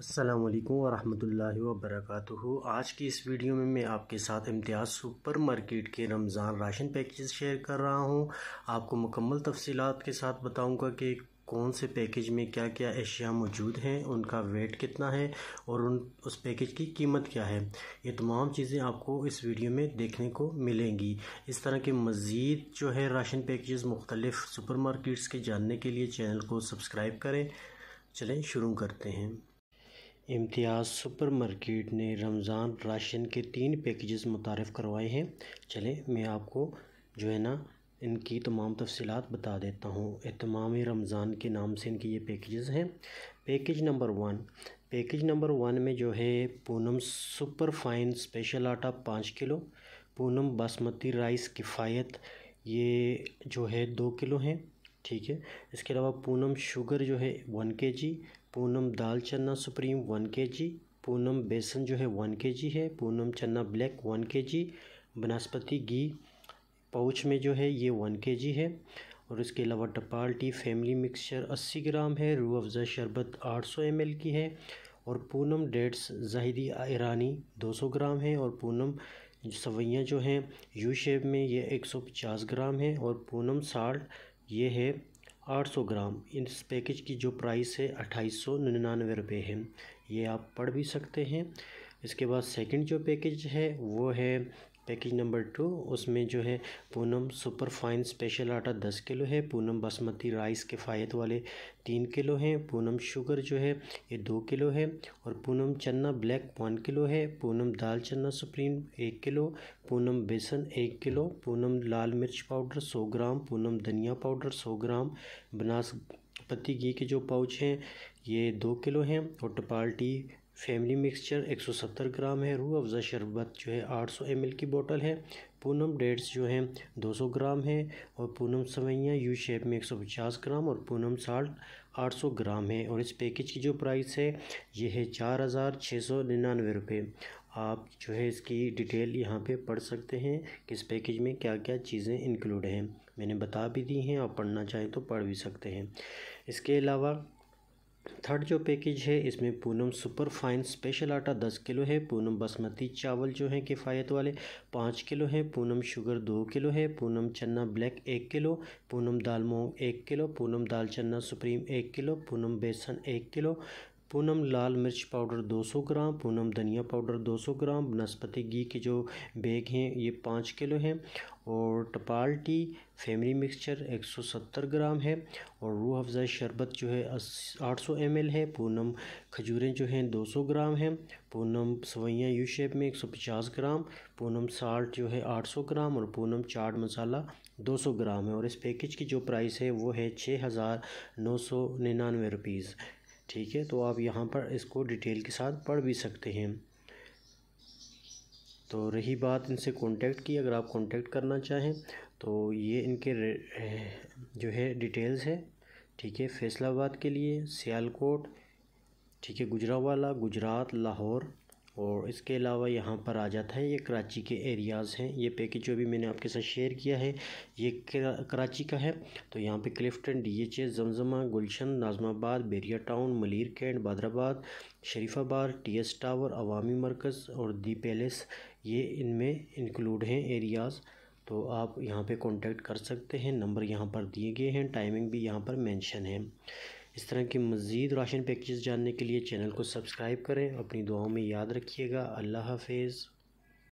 अस्सलाम वालेकुम वरहमतुल्लाहि वबरकatuh आज की इस वीडियो में मैं आपके साथ इम्तियाज़ सुपर मार्केट के रमज़ान राशन पैकेज शेयर कर रहा हूँ आपको मुकम्मल तफसीत के साथ बताऊँगा कि कौन से पैकेज में क्या क्या अशिया मौजूद हैं उनका वेट कितना है और उन उस पैकेज की कीमत क्या है ये तमाम चीज़ें आपको इस वीडियो में देखने को मिलेंगी इस तरह के मज़ीद जो है राशन पैकेज मुख्तलिफ़ सुपर मार्केट्स के जानने के लिए चैनल को सब्सक्राइब करें चलें शुरू करते हैं इम्तियाज़ सुपर मार्केट ने रमज़ान राशन के तीन पैकेजेस मुतारफ़ करवाए हैं चले मैं आपको जो है ना इनकी तमाम तफसीत बता देता हूँ अहतमाम रमज़ान के नाम से इनके ये पैकेजेस हैं package number one package number one में जो है पूनम सुपर फाइन स्पेशल आटा पाँच किलो पूनम बासमती राइस किफ़ायत ये जो है दो किलो हैं ठीक है इसके अलावा पूनम शुगर जो है वन के जी पूनम दाल चना सुप्रीम वन के जी पूनम बेसन जो है वन के जी है पूनम चना ब्लैक वन के जी बनस्पति घी पाउच में जो है ये वन के जी है और इसके अलावा टपाल टी फैमिली मिक्सचर अस्सी ग्राम है रू अफ़ज़ा शरबत आठ एम एल की है और पूनम डेट्स जाहिदी ईरानी सौ ग्राम है और पूनम सवैयाँ जो हैं यू शेप में ये पचास ग्राम है और पूनम साल्ट ये है 800 ग्राम इस पैकेज की जो प्राइस है अट्ठाईस सौ निन्यानवे रुपये है ये आप पढ़ भी सकते हैं इसके बाद सेकंड जो पैकेज है वो है पैकेज नंबर टू उसमें जो है पूनम सुपर फाइन स्पेशल आटा दस किलो है पूनम बासमती राइस किफ़ायत वाले तीन किलो हैं पूनम शुगर जो है ये दो किलो है और पूनम चना ब्लैक वन किलो है पूनम दाल चना सुप्रीम एक किलो पूनम बेसन एक किलो पूनम लाल मिर्च पाउडर सौ ग्राम पूनम धनिया पाउडर सौ ग्राम बनास पत्ती घी के जो पाउच हैं ये दो किलो हैं और टपाल टी फैमिली मिक्सचर 170 ग्राम है रूह अफ़ज़ा शरबत जो है 800 एम की बोतल है पूनम डेट्स जो हैं 200 ग्राम है और पूनम सवैयाँ यू शेप में 150 ग्राम और पूनम साल्ट 800 ग्राम है और इस पैकेज की जो प्राइस है ये है चार हज़ार छः सौ निन्यानवे रुपये आप जो है इसकी डिटेल यहाँ पे पढ़ सकते हैं कि इस पैकेज में क्या क्या चीज़ें इंक्लूड हैं मैंने बता भी दी हैं आप पढ़ना चाहें तो पढ़ भी सकते हैं इसके अलावा थर्ड जो पैकेज है इसमें पूनम सुपर फाइन स्पेशल आटा दस किलो है पूनम बासमती चावल जो है किफ़ायत वाले पाँच किलो है पूनम शुगर दो किलो है पूनम चना ब्लैक एक किलो पूनम दाल मोंग एक किलो पूनम दाल चना सुप्रीम एक किलो पूनम बेसन एक किलो पूनम लाल मिर्च पाउडर 200 ग्राम पूनम धनिया पाउडर 200 ग्राम बनस्पति घी के जो बैग हैं ये पाँच किलो हैं और टपाल टी फैमिली मिक्सचर 170 ग्राम है और रूह अफ़ज़ा शरबत जो है 800 ml है पूनम खजूरें जो हैं 200 ग्राम हैं पूनम सवैयाँ यू शेप में 150 ग्राम पूनम साल्ट जो है 800 ग्राम और पूनम चाट मसाला 200 ग्राम है और इस पैकेज की जो प्राइस है वो है छः हज़ार नौ सौ निन्यानवे रुपीज़ ठीक है तो आप यहाँ पर इसको डिटेल के साथ पढ़ भी सकते हैं तो रही बात इनसे कांटेक्ट की अगर आप कांटेक्ट करना चाहें तो ये इनके जो है डिटेल्स है ठीक है फैसलाबाद के लिए सियालकोट ठीक है गुजरावाला गुजरात लाहौर और इसके अलावा यहाँ पर आ जाता है ये कराची के एरियाज़ हैं ये पैकेज जो भी मैंने आपके साथ शेयर किया है ये कराची का है तो यहाँ पे Clifton D H S Zamzama Gulshan Nazimabad Bahria town Malir cantt Bahadurabad Sharifabad T S tower Awami Markaz और दी पैलेस ये इनमें इंक्लूड हैं एरियाज़ तो आप यहाँ पे कांटेक्ट कर सकते हैं नंबर यहाँ पर दिए गए हैं टाइमिंग भी यहाँ पर मेंशन है इस तरह की मज़ीद रोशन पैकेज जानने के लिए चैनल को सब्सक्राइब करें अपनी दुआओं में याद रखिएगा अल्लाह हाफिज़